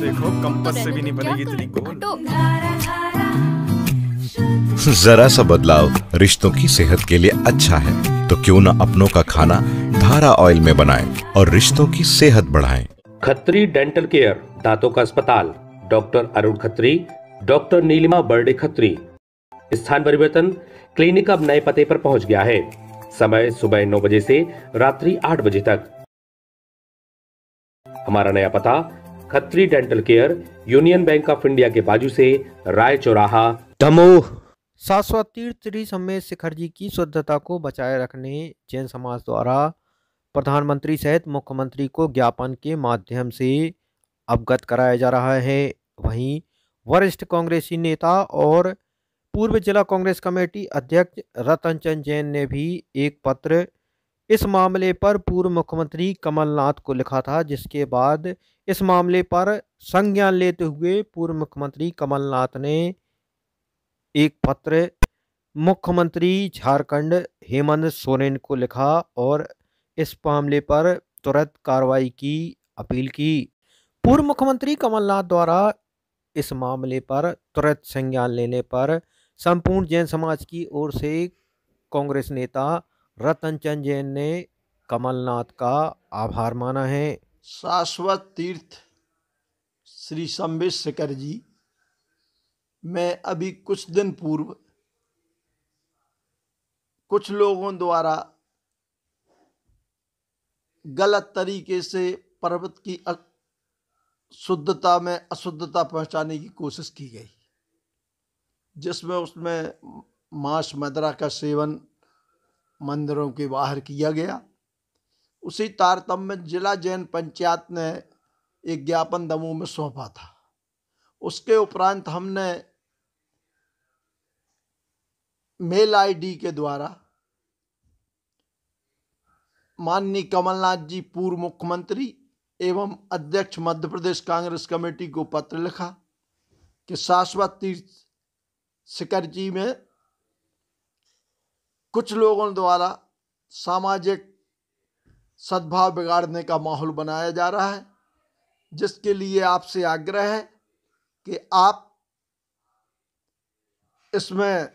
देखो कंपास से भी नहीं बनेगी इतनी जरा सा बदलाव रिश्तों की सेहत के लिए अच्छा है तो क्यों ना अपनों का खाना धारा ऑयल में बनाएं और रिश्तों की सेहत बढ़ाएं। खत्री डेंटल केयर दांतों का अस्पताल डॉक्टर अरुण खत्री डॉक्टर नीलिमा बर्डे खत्री स्थान परिवर्तन क्लिनिक अब नए पते पर पहुंच गया है समय सुबह नौ बजे से रात्रि आठ बजे तक हमारा नया पता Khatri dental care Union Bank of India के बाजू से राय चौराहा दमोह शाश्वत तीर्थ समेत शिखर जी की शुद्धता को बचाए रखने जैन समाज द्वारा प्रधानमंत्री सहित मुख्यमंत्री को ज्ञापन के माध्यम से अवगत कराया जा रहा है वहीं वरिष्ठ कांग्रेसी नेता और पूर्व जिला कांग्रेस कमेटी अध्यक्ष रतन चंद जैन ने भी एक पत्र इस मामले पर पूर्व मुख्यमंत्री कमलनाथ को लिखा था जिसके बाद इस मामले पर संज्ञान लेते हुए पूर्व मुख्यमंत्री कमलनाथ ने एक पत्र मुख्यमंत्री झारखंड हेमंत सोरेन को लिखा और इस मामले पर तुरंत कार्रवाई की अपील की पूर्व मुख्यमंत्री कमलनाथ द्वारा इस मामले पर तुरंत संज्ञान लेने पर संपूर्ण जैन समाज की ओर से कांग्रेस नेता रतन चंद जैन ने कमलनाथ का आभार माना है शाश्वत तीर्थ श्री शम्बे शेखर जी मैं अभी कुछ दिन पूर्व कुछ लोगों द्वारा गलत तरीके से पर्वत की शुद्धता में अशुद्धता पहुंचाने की कोशिश की गई जिसमें उसमें मांस मदरा का सेवन मंदिरों के बाहर किया गया उसी तारतम्य जिला जैन पंचायत ने एक ज्ञापन दमोह में सौंपा था उसके उपरांत हमने मेल आईडी के द्वारा माननीय कमलनाथ जी पूर्व मुख्यमंत्री एवं अध्यक्ष मध्य प्रदेश कांग्रेस कमेटी को पत्र लिखा कि शाश्वत तीर्थ शिखर जी में कुछ लोगों द्वारा सामाजिक सद्भाव बिगाड़ने का माहौल बनाया जा रहा है जिसके लिए आपसे आग्रह है कि आप इसमें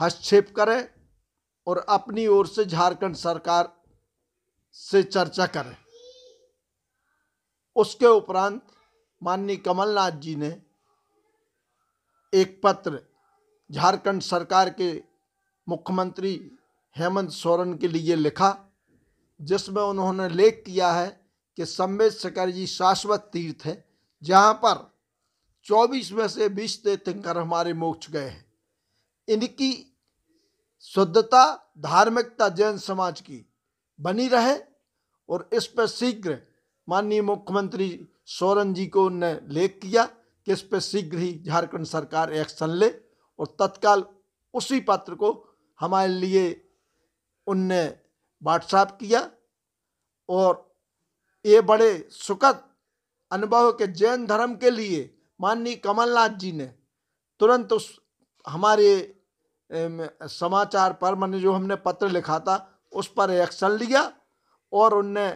हस्तक्षेप करें और अपनी ओर से झारखंड सरकार से चर्चा करें उसके उपरांत माननीय कमलनाथ जी ने एक पत्र झारखंड सरकार के मुख्यमंत्री हेमंत सोरेन के लिए लिखा जिसमें उन्होंने लेख किया है कि संवेद जी शाश्वत तीर्थ है जहाँ पर चौबीस में से बीस तीर्थंकर हमारे मोक्ष गए हैं इनकी शुद्धता धार्मिकता जैन समाज की बनी रहे और इस पर शीघ्र माननीय मुख्यमंत्री सोरेन जी को ने लेख किया कि इस पर शीघ्र ही झारखंड सरकार एक्शन ले और तत्काल उसी पत्र को हमारे लिए उनने व्हाट्सएप किया और ये बड़े सुखद अनुभव के जैन धर्म के लिए माननीय कमलनाथ जी ने तुरंत उस हमारे समाचार पर मैंने जो हमने पत्र लिखा था उस पर एक्शन लिया और उनने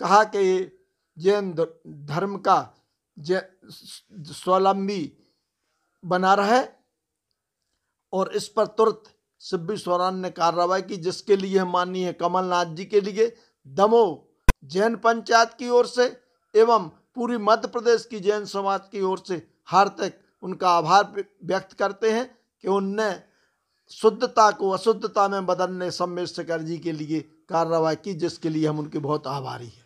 कहा कि जैन धर्म का जै स्वावलंबी बना रहे और इस पर तुरंत सिब्बी सोरान ने कार्रवाई की जिसके लिए माननीय कमलनाथ जी के लिए दमोह जैन पंचायत की ओर से एवं पूरी मध्य प्रदेश की जैन समाज की ओर से हार्दिक उनका आभार व्यक्त करते हैं कि उनने शुद्धता को अशुद्धता में बदलने सम्मेश जी के लिए कार्रवाई की जिसके लिए हम उनके बहुत आभारी हैं